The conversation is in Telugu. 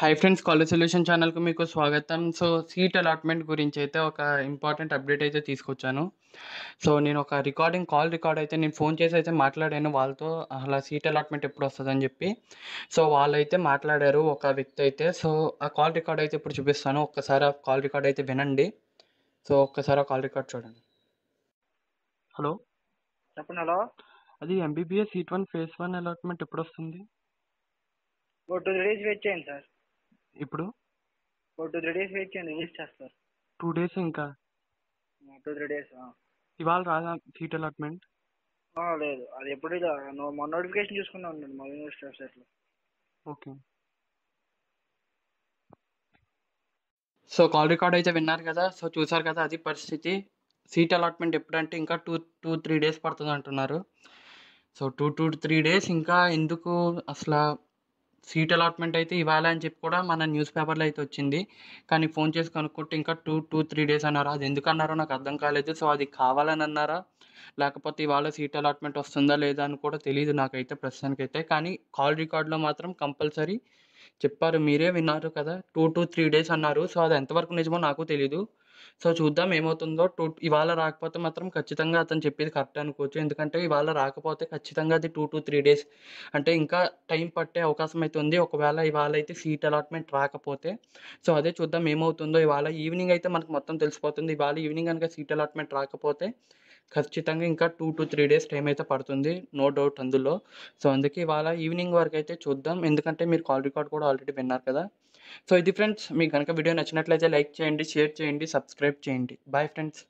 హై ఫ్రెండ్స్ కాలేజ్ సొల్యూషన్ ఛానల్కు మీకు స్వాగతం సో సీట్ అలాట్మెంట్ గురించి అయితే ఒక ఇంపార్టెంట్ అప్డేట్ అయితే తీసుకొచ్చాను సో నేను ఒక రికార్డింగ్ కాల్ రికార్డ్ అయితే నేను ఫోన్ చేసి అయితే మాట్లాడాను వాళ్ళతో అలా సీట్ అలాట్మెంట్ ఎప్పుడు వస్తుందని చెప్పి సో వాళ్ళైతే మాట్లాడారు ఒక వ్యక్తి అయితే సో ఆ కాల్ రికార్డ్ అయితే ఇప్పుడు చూపిస్తాను ఒక్కసారి ఆ కాల్ రికార్డ్ అయితే వినండి సో ఒక్కసారి ఆ కాల్ రికార్డ్ చూడండి హలో చెప్పండి హలో అది MBBS seat one phase one allotment ఎప్పుడు వస్తుంది ఓ టూ డేస్ వెయిట్ చేయండి సార్ ఇప్పుడు టూ త్రీ డేస్ వెయిట్ చేయండి రిలీజ్ చేస్తారు టూ డేస్ ఇంకా టూ త్రీ డేస్ ఇవాళ రాదా సీట్ అలాట్మెంట్ లేదు అది ఎప్పుడు ఇలా నో- మా నోటిఫికేషన్ చూసుకున్నా ఉండండి మా యూనివర్సిటీ లో ఓకే సో కాల్ రికార్డ్ అయితే విన్నారు కదా సో చూసారు కదా అది పరిస్థితి సీట్ అలాట్మెంట్ ఎప్పుడంటే ఇంకా టూ టూ త్రీ డేస్ పడుతుంది అంటున్నారు so two two three days ఇంకా ఎందుకు అసలు సీట్ అలాట్మెంట్ అయితే ఇవాళ అని చెప్పి కూడా మన న్యూస్ పేపర్లో అయితే వచ్చింది కానీ ఫోన్ చేసి కనుక్కుంటే ఇంకా టూ టూ త్రీ డేస్ అన్నారు అది ఎందుకు అన్నారో నాకు అర్థం కాలేదు సో అది కావాలని అన్నారా లేకపోతే ఇవాళ సీట్ అలాట్మెంట్ వస్తుందా లేదా అని కూడా తెలియదు నాకైతే ప్రస్తుతానికైతే కానీ కాల్ రికార్డ్లో మాత్రం కంపల్సరీ చెప్పారు మీరే విన్నారు కదా టూ టూ త్రీ డేస్ అన్నారు సో అది ఎంతవరకు నిజమో నాకు తెలియదు సో చూద్దాం ఏమవుతుందో టూ ఇవాళ రాకపోతే మాత్రం ఖచ్చితంగా అతను చెప్పేది కరెక్ట్ అనుకోవచ్చు ఎందుకంటే ఇవాళ రాకపోతే ఖచ్చితంగా అది టూ టు త్రీ డేస్ అంటే ఇంకా టైం పట్టే అవకాశం అయితే ఉంది ఒకవేళ ఇవాళ అయితే సీట్ అలాట్మెంట్ రాకపోతే సో అదే చూద్దాం ఏమవుతుందో ఇవాళ ఈవినింగ్ అయితే మనకు మొత్తం తెలిసిపోతుంది ఇవాళ ఈవినింగ్ కనుక సీట్ అలాట్మెంట్ రాకపోతే ఖచ్చితంగా ఇంకా two to three days time అయితే పడుతుంది నో డౌట్ అందులో సో అందుకే ఇవాళ ఈవినింగ్ వరకు అయితే చూద్దాం ఎందుకంటే మీరు కాల్ రికార్డ్ కూడా ఆల్రెడీ విన్నారు కదా సో ఇది ఫ్రెండ్స్ మీకు కనుక వీడియో నచ్చినట్లయితే లైక్ చేయండి షేర్ చేయండి సబ్స్క్రైబ్ చేయండి బాయ్ ఫ్రెండ్స్